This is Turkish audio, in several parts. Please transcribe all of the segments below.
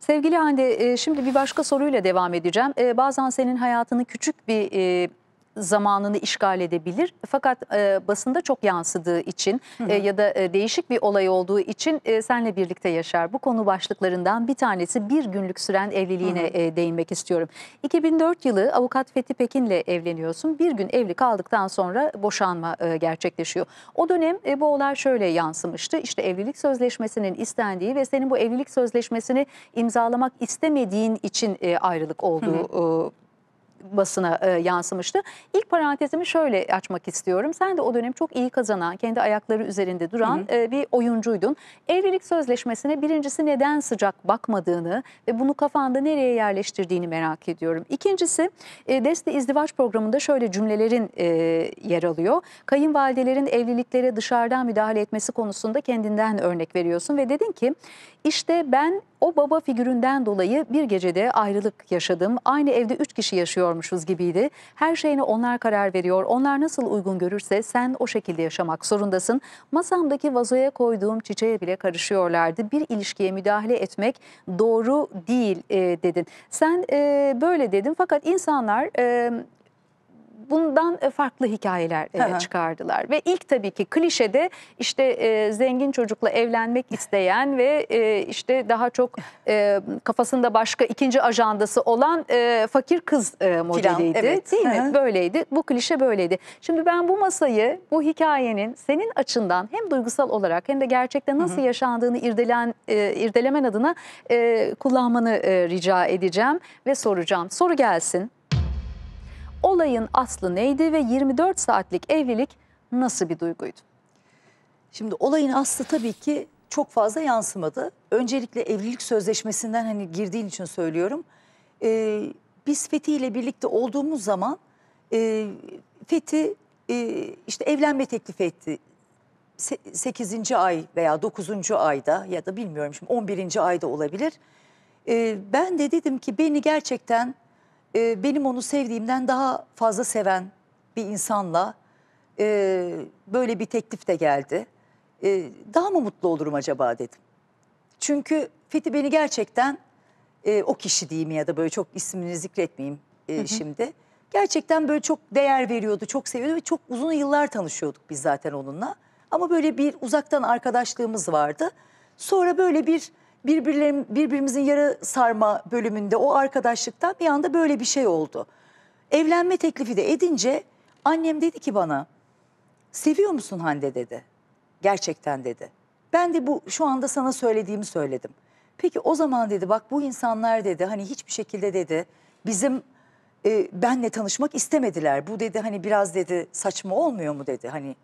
Sevgili Hande e, şimdi bir başka soruyla devam edeceğim. E, bazen senin hayatını küçük bir e, zamanını işgal edebilir. Fakat e, basında çok yansıdığı için hı e, hı. E, ya da e, değişik bir olay olduğu için e, senle birlikte yaşar. Bu konu başlıklarından bir tanesi bir günlük süren evliliğine hı hı. E, değinmek istiyorum. 2004 yılı avukat Fethi Pekin ile evleniyorsun. Bir gün evli kaldıktan sonra boşanma e, gerçekleşiyor. O dönem e, bu olay şöyle yansımıştı. İşte evlilik sözleşmesinin istendiği ve senin bu evlilik sözleşmesini imzalamak istemediğin için e, ayrılık olduğu hı hı. E, basına e, yansımıştı. İlk parantezimi şöyle açmak istiyorum. Sen de o dönem çok iyi kazanan, kendi ayakları üzerinde duran hı hı. E, bir oyuncuydun. Evlilik sözleşmesine birincisi neden sıcak bakmadığını ve bunu kafanda nereye yerleştirdiğini merak ediyorum. İkincisi e, Deste İzdivaç programında şöyle cümlelerin e, yer alıyor. Kayınvalidelerin evliliklere dışarıdan müdahale etmesi konusunda kendinden örnek veriyorsun ve dedin ki işte ben o baba figüründen dolayı bir gecede ayrılık yaşadım. Aynı evde üç kişi yaşıyor yaşıyormuşuz gibiydi. Her şeyine onlar karar veriyor. Onlar nasıl uygun görürse sen o şekilde yaşamak zorundasın. Masamdaki vazoya koyduğum çiçeğe bile karışıyorlardı. Bir ilişkiye müdahale etmek doğru değil e, dedin. Sen e, böyle dedin fakat insanlar e, bundan e, farklı hikayeler e, çıkardılar. Ve ilk tabii ki klişede işte e, zengin çocukla evlenmek isteyen ve işte daha çok kafasında başka ikinci ajandası olan fakir kız modeliydi. Plan, evet. Değil mi? Böyleydi. Bu klişe böyleydi. Şimdi ben bu masayı, bu hikayenin senin açından hem duygusal olarak hem de gerçekte nasıl yaşandığını irdelen irdelemen adına kullanmanı rica edeceğim ve soracağım. Soru gelsin. Olayın aslı neydi ve 24 saatlik evlilik nasıl bir duyguydu? Şimdi olayın aslı tabii ki çok fazla yansımadı. Öncelikle evlilik sözleşmesinden hani girdiğin için söylüyorum. Ee, biz Fethi ile birlikte olduğumuz zaman e, Fethi e, işte evlenme teklifi etti. 8. ay veya 9. ayda ya da bilmiyorum şimdi 11. ayda olabilir. Ee, ben de dedim ki beni gerçekten e, benim onu sevdiğimden daha fazla seven bir insanla e, böyle bir teklif de geldi. E, daha mı mutlu olurum acaba dedim. Çünkü Fethi beni gerçekten e, o kişi diyeyim ya da böyle çok ismini zikretmeyeyim e, hı hı. şimdi. Gerçekten böyle çok değer veriyordu, çok seviyordu ve çok uzun yıllar tanışıyorduk biz zaten onunla. Ama böyle bir uzaktan arkadaşlığımız vardı. Sonra böyle bir birbirlerim, birbirimizin yara sarma bölümünde o arkadaşlıktan bir anda böyle bir şey oldu. Evlenme teklifi de edince annem dedi ki bana seviyor musun Hande dedi. Gerçekten dedi. Ben de bu şu anda sana söylediğimi söyledim. Peki o zaman dedi bak bu insanlar dedi hani hiçbir şekilde dedi bizim e, benle tanışmak istemediler. Bu dedi hani biraz dedi saçma olmuyor mu dedi hani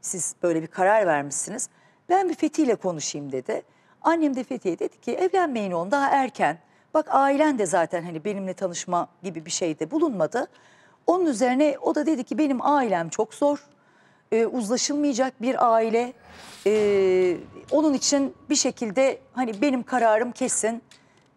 siz böyle bir karar vermişsiniz. Ben bir Fethi ile konuşayım dedi. Annem de Fethiye dedi ki evlenmeyin onu daha erken. Bak ailen de zaten hani benimle tanışma gibi bir şey de bulunmadı. Onun üzerine o da dedi ki benim ailem çok zor. E, uzlaşılmayacak bir aile. E, onun için bir şekilde hani benim kararım kesin.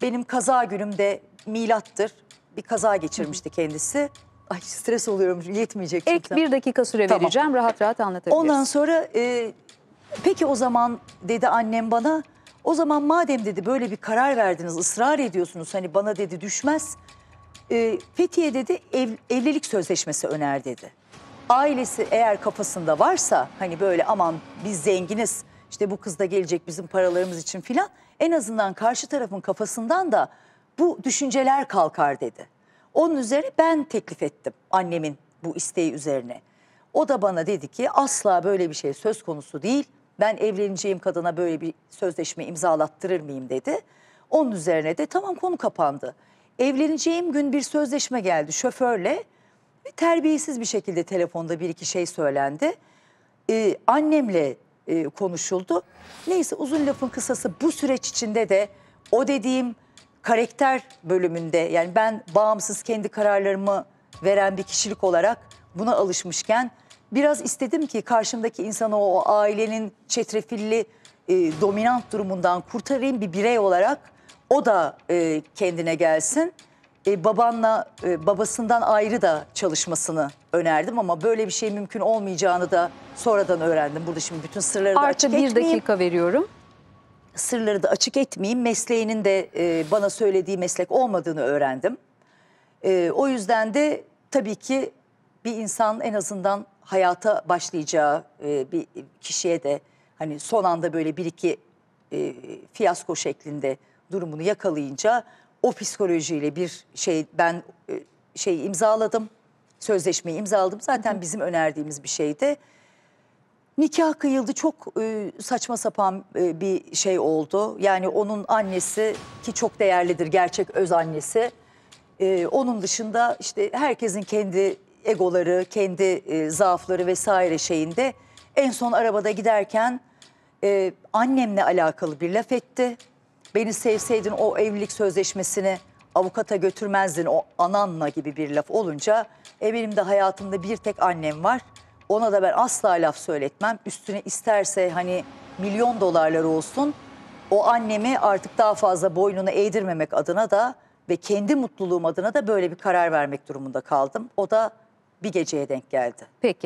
Benim kaza günüm de milattır. Bir kaza geçirmişti kendisi. Ay stres oluyorum yetmeyecek. Ek şimdi. bir dakika süre tamam. vereceğim rahat rahat anlatabiliriz. Ondan sonra e, peki o zaman dedi annem bana o zaman madem dedi böyle bir karar verdiniz, ısrar ediyorsunuz hani bana dedi düşmez. E, Fethiye dedi ev, evlilik sözleşmesi öner dedi. Ailesi eğer kafasında varsa hani böyle aman biz zenginiz işte bu kız da gelecek bizim paralarımız için filan en azından karşı tarafın kafasından da bu düşünceler kalkar dedi. Onun üzerine ben teklif ettim annemin bu isteği üzerine. O da bana dedi ki asla böyle bir şey söz konusu değil ben evleneceğim kadına böyle bir sözleşme imzalattırır mıyım dedi. Onun üzerine de tamam konu kapandı. Evleneceğim gün bir sözleşme geldi şoförle ve terbiyesiz bir şekilde telefonda bir iki şey söylendi. Ee, annemle e, konuşuldu. Neyse uzun lafın kısası bu süreç içinde de o dediğim karakter bölümünde yani ben bağımsız kendi kararlarımı veren bir kişilik olarak buna alışmışken biraz istedim ki karşımdaki insanı o ailenin çetrefilli e, dominant durumundan kurtarayım bir birey olarak. O da e, kendine gelsin. E, babanla e, babasından ayrı da çalışmasını önerdim ama böyle bir şey mümkün olmayacağını da sonradan öğrendim. Burada şimdi bütün sırları da açık bir etmeyeyim. dakika veriyorum. Sırları da açık etmeyeyim. Mesleğinin de e, bana söylediği meslek olmadığını öğrendim. E, o yüzden de tabii ki bir insan en azından hayata başlayacağı e, bir kişiye de hani son anda böyle bir iki e, fiyasko şeklinde durumunu yakalayınca o psikolojiyle bir şey ben e, şey imzaladım. Sözleşmeyi imzaladım. Zaten Hı. bizim önerdiğimiz bir şeydi. Nikah kıyıldı çok e, saçma sapan e, bir şey oldu. Yani onun annesi ki çok değerlidir gerçek öz annesi. E, onun dışında işte herkesin kendi egoları, kendi e, zaafları vesaire şeyinde en son arabada giderken e, annemle alakalı bir laf etti. Beni sevseydin o evlilik sözleşmesini avukata götürmezdin o ananla gibi bir laf olunca e, benim de hayatımda bir tek annem var. Ona da ben asla laf söyletmem. Üstüne isterse hani milyon dolarlar olsun o annemi artık daha fazla boynuna eğdirmemek adına da ve kendi mutluluğum adına da böyle bir karar vermek durumunda kaldım. O da bir geceye denk geldi. Peki.